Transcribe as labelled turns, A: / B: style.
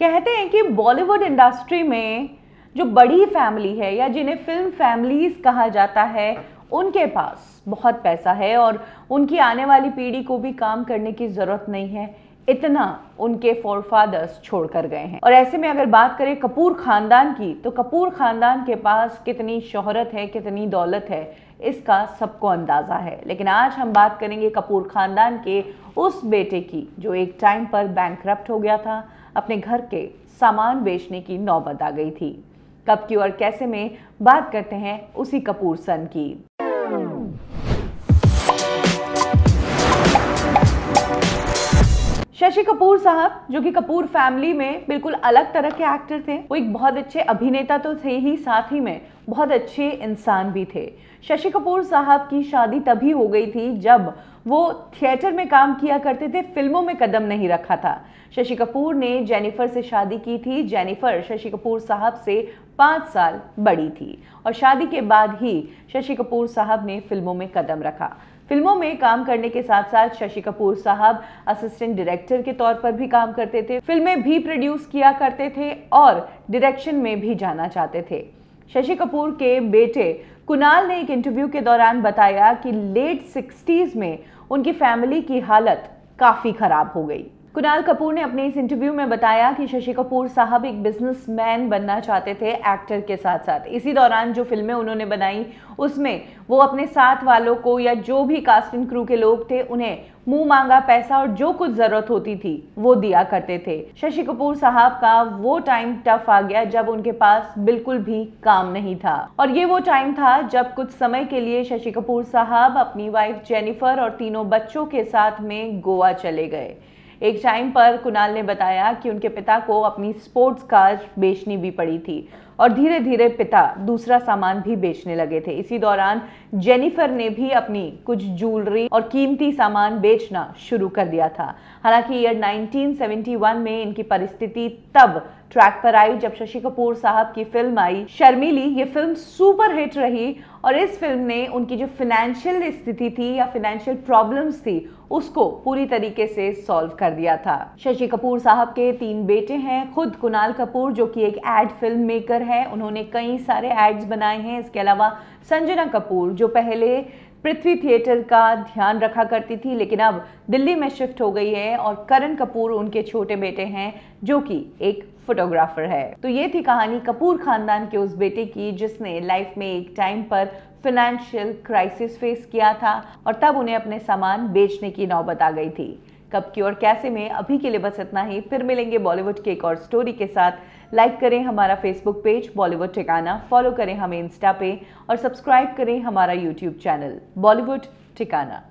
A: कहते हैं कि बॉलीवुड इंडस्ट्री में जो बड़ी फैमिली है या जिन्हें फिल्म फैमिलीज कहा जाता है उनके पास बहुत पैसा है और उनकी आने वाली पीढ़ी को भी काम करने की ज़रूरत नहीं है इतना उनके फोरफादर्स छोड़ कर गए हैं और ऐसे में अगर बात करें कपूर ख़ानदान की तो कपूर ख़ानदान के पास कितनी शोहरत है कितनी दौलत है इसका सबको अंदाज़ा है लेकिन आज हम बात करेंगे कपूर ख़ानदान के उस बेटे की जो एक टाइम पर बैंक हो गया था अपने घर के सामान बेचने की नौबत आ गई थी कब की और कैसे में बात करते हैं उसी कपूर सन की शशि कपूर साहब जो कि कपूर फैमिली में बिल्कुल अलग तरह के एक्टर थे वो एक बहुत अच्छे अभिनेता तो थे ही साथ ही में बहुत अच्छे इंसान भी थे शशि कपूर साहब की शादी तभी हो गई थी जब वो थिएटर में काम किया करते थे फिल्मों में कदम नहीं रखा था शशि कपूर ने जेनिफर से शादी की थी जेनिफर शशि कपूर साहब से पाँच साल बड़ी थी और शादी के बाद ही शशि कपूर साहब ने फिल्मों में कदम रखा फिल्मों में काम करने के साथ साथ शशि कपूर साहब असिस्टेंट डायरेक्टर के तौर पर भी काम करते थे फिल्में भी प्रोड्यूस किया करते थे और डायरेक्शन में भी जाना चाहते थे शशि कपूर के बेटे कुणाल ने एक इंटरव्यू के दौरान बताया कि लेट सिक्सटीज़ में उनकी फैमिली की हालत काफ़ी ख़राब हो गई कुणाल कपूर ने अपने इस इंटरव्यू में बताया कि शशि कपूर साहब एक बिजनेसमैन बनना चाहते थे एक्टर के साथ साथ इसी दौरान जो फिल्में उन्होंने बनाई उसमें वो अपने साथ वालों को या जो भी कास्टिंग क्रू के लोग थे उन्हें मुंह मांगा पैसा और जो कुछ जरूरत होती थी वो दिया करते थे शशि कपूर साहब का वो टाइम टफ आ गया जब उनके पास बिल्कुल भी काम नहीं था और ये वो टाइम था जब कुछ समय के लिए शशि कपूर साहब अपनी वाइफ जेनिफर और तीनों बच्चों के साथ में गोवा चले गए एक टाइम पर कुणाल ने बताया कि उनके पिता को अपनी स्पोर्ट्स कार बेचनी भी पड़ी थी और धीरे धीरे पिता दूसरा सामान भी बेचने लगे थे इसी दौरान जेनिफर ने भी अपनी कुछ ज्वेलरी और कीमती सामान बेचना शुरू कर दिया था हालांकि ईयर 1971 में इनकी परिस्थिति तब ट्रैक पर आई जब शशि कपूर साहब की फिल्म आई शर्मिली ये फिल्म सुपर हिट रही और इस फिल्म ने उनकी जो फिनेंशियल स्थिति थी या फिनेंशियल प्रॉब्लम्स थी उसको पूरी तरीके से सॉल्व कर दिया था शशि कपूर साहब के तीन बेटे हैं खुद कुणाल कपूर जो कि एक एड फिल्म मेकर एक्टर हैं उन्होंने कई सारे एड्स बनाए हैं इसके अलावा संजना कपूर जो पहले पृथ्वी थिएटर का ध्यान रखा करती थी लेकिन अब दिल्ली में शिफ्ट हो गई है और करण कपूर उनके छोटे बेटे हैं जो कि एक फोटोग्राफर है तो ये थी कहानी कपूर खानदान के उस बेटे की जिसने लाइफ में एक टाइम पर फिनेंशियल क्राइसिस फेस किया था और तब उन्हें अपने सामान बेचने की नौबत आ गई थी कब की और कैसे में अभी के लिए बस इतना ही फिर मिलेंगे बॉलीवुड के एक और स्टोरी के साथ लाइक करें हमारा फेसबुक पेज बॉलीवुड ठिकाना फॉलो करें हमें इंस्टा पे और सब्सक्राइब करें हमारा यूट्यूब चैनल बॉलीवुड ठिकाना